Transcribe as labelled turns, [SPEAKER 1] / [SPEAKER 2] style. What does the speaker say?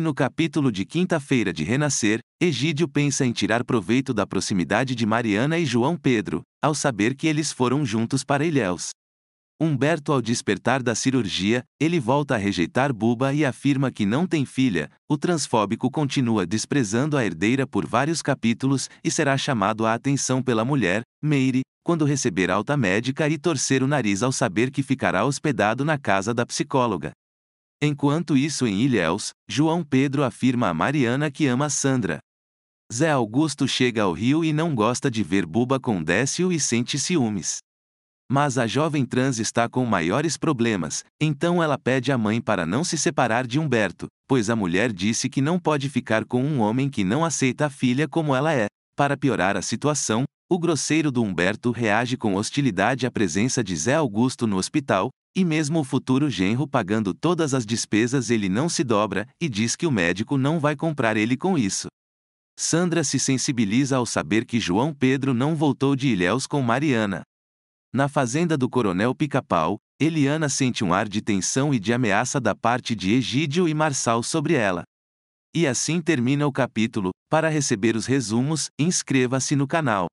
[SPEAKER 1] E no capítulo de quinta-feira de Renascer, Egídio pensa em tirar proveito da proximidade de Mariana e João Pedro, ao saber que eles foram juntos para Ilhéus. Humberto, ao despertar da cirurgia, ele volta a rejeitar Buba e afirma que não tem filha. O transfóbico continua desprezando a herdeira por vários capítulos e será chamado a atenção pela mulher, Meire, quando receber alta médica e torcer o nariz ao saber que ficará hospedado na casa da psicóloga. Enquanto isso em Ilhéus, João Pedro afirma a Mariana que ama Sandra. Zé Augusto chega ao Rio e não gosta de ver Buba com Décio e sente ciúmes. Mas a jovem trans está com maiores problemas, então ela pede à mãe para não se separar de Humberto, pois a mulher disse que não pode ficar com um homem que não aceita a filha como ela é. Para piorar a situação, o grosseiro do Humberto reage com hostilidade à presença de Zé Augusto no hospital, e mesmo o futuro genro pagando todas as despesas, ele não se dobra e diz que o médico não vai comprar ele com isso. Sandra se sensibiliza ao saber que João Pedro não voltou de Ilhéus com Mariana. Na fazenda do Coronel Pica-Pau, Eliana sente um ar de tensão e de ameaça da parte de Egídio e Marçal sobre ela. E assim termina o capítulo. Para receber os resumos, inscreva-se no canal.